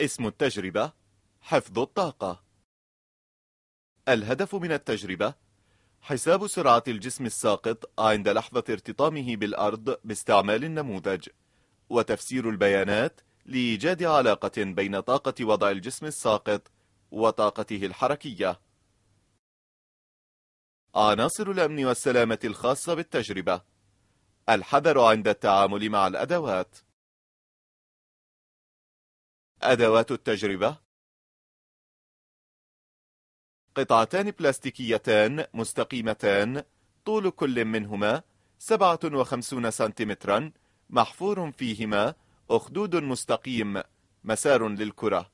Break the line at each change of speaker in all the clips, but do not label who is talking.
اسم التجربة حفظ الطاقة الهدف من التجربة حساب سرعة الجسم الساقط عند لحظة ارتطامه بالأرض باستعمال النموذج وتفسير البيانات لإيجاد علاقة بين طاقة وضع الجسم الساقط وطاقته الحركية عناصر الأمن والسلامة الخاصة بالتجربة
الحذر عند التعامل مع الأدوات أدوات التجربة
قطعتان بلاستيكيتان مستقيمتان طول كل منهما 57 سنتيمترا محفور فيهما أخدود مستقيم مسار للكرة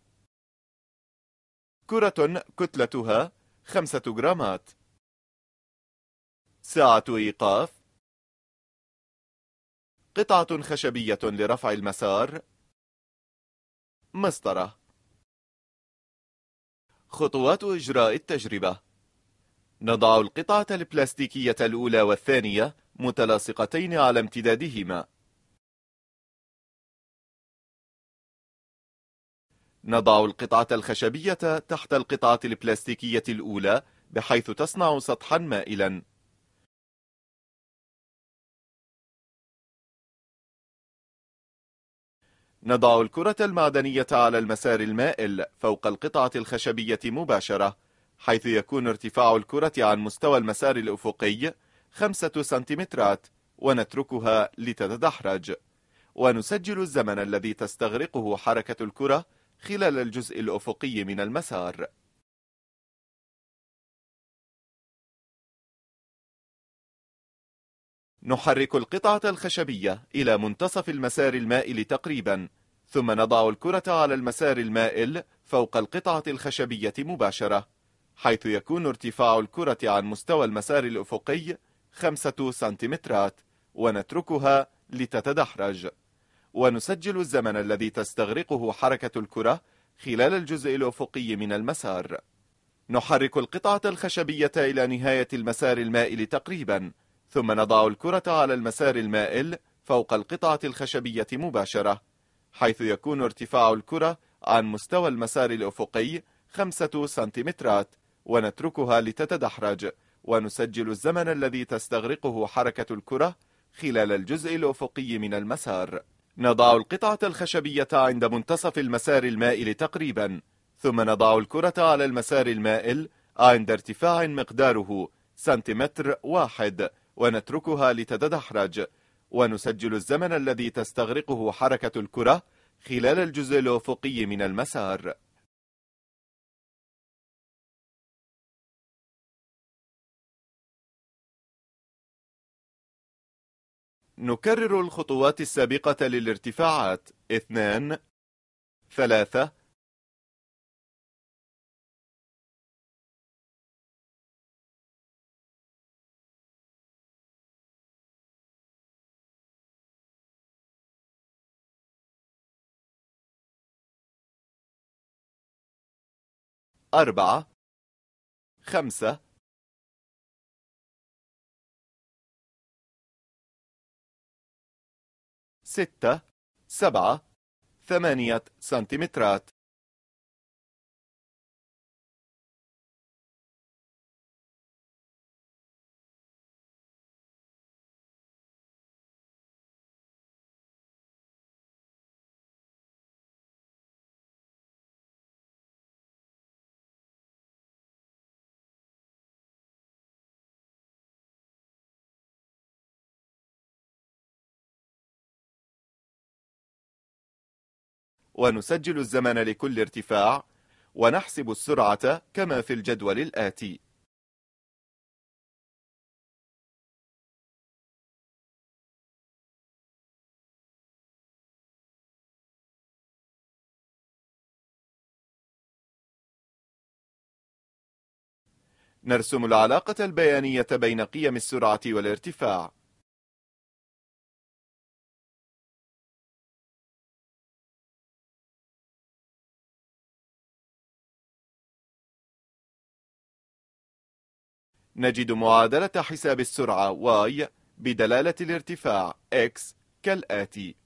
كرة كتلتها
5 جرامات ساعة إيقاف قطعة خشبية لرفع المسار مسطرة خطوات إجراء التجربة
نضع القطعة البلاستيكية الأولى والثانية متلاصقتين
على امتدادهما نضع القطعة الخشبية تحت القطعة البلاستيكية الأولى بحيث تصنع سطحا مائلا نضع الكرة
المعدنية على المسار المائل فوق القطعة الخشبية مباشرة حيث يكون ارتفاع الكرة عن مستوى المسار الأفقي خمسة سنتيمترات ونتركها لتتدحرج ونسجل الزمن الذي تستغرقه
حركة الكرة خلال الجزء الأفقي من المسار نحرك القطعة الخشبية إلى منتصف المسار المائل تقريبا ثم نضع
الكرة على المسار المائل فوق القطعة الخشبية مباشرة حيث يكون ارتفاع الكرة عن مستوى المسار الأفقي خمسة سنتيمترات ونتركها لتتدحرج ونسجل الزمن الذي تستغرقه حركة الكرة خلال الجزء الأفقي من المسار نحرك القطعة الخشبية إلى نهاية المسار المائل تقريباً ثم نضع الكرة على المسار المائل فوق القطعة الخشبية مباشرة حيث يكون ارتفاع الكرة عن مستوى المسار الأفقي خمسة سنتيمترات ونتركها لتتدحرج ونسجل الزمن الذي تستغرقه حركة الكرة خلال الجزء الأفقي من المسار نضع القطعة الخشبية عند منتصف المسار المائل تقريبا ثم نضع الكرة على المسار المائل عند ارتفاع مقداره سنتيمتر واحد ونتركها لتتدحرج ونسجل الزمن الذي تستغرقه حركة الكرة خلال الجزء
الأفقي من المسار
نكرر الخطوات السابقة للارتفاعات 2 3
أربعة خمسة ستة سبعة ثمانية سنتيمترات
ونسجل الزمن لكل ارتفاع ونحسب السرعة كما في الجدول الآتي نرسم العلاقة البيانية بين قيم السرعة والارتفاع نجد معادلة حساب السرعة y بدلالة
الارتفاع x كالآتي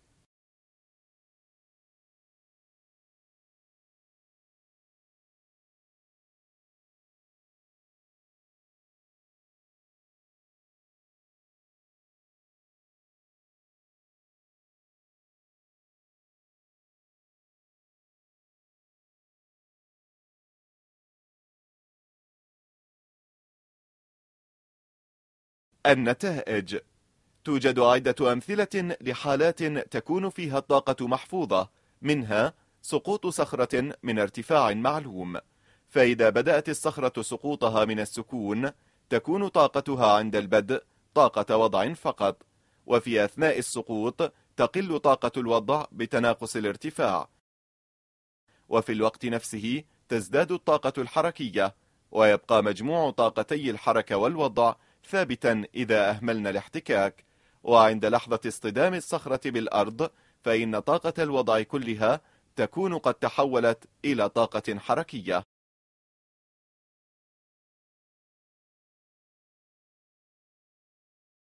النتائج توجد
عدة أمثلة لحالات تكون فيها الطاقة محفوظة منها سقوط صخرة من ارتفاع معلوم فإذا بدأت الصخرة سقوطها من السكون تكون طاقتها عند البدء طاقة وضع فقط وفي أثناء السقوط تقل طاقة الوضع بتناقص الارتفاع وفي الوقت نفسه تزداد الطاقة الحركية ويبقى مجموع طاقتي الحركة والوضع ثابتا إذا أهملنا الاحتكاك وعند لحظة اصطدام الصخرة بالأرض فإن طاقة الوضع كلها
تكون قد تحولت إلى طاقة حركية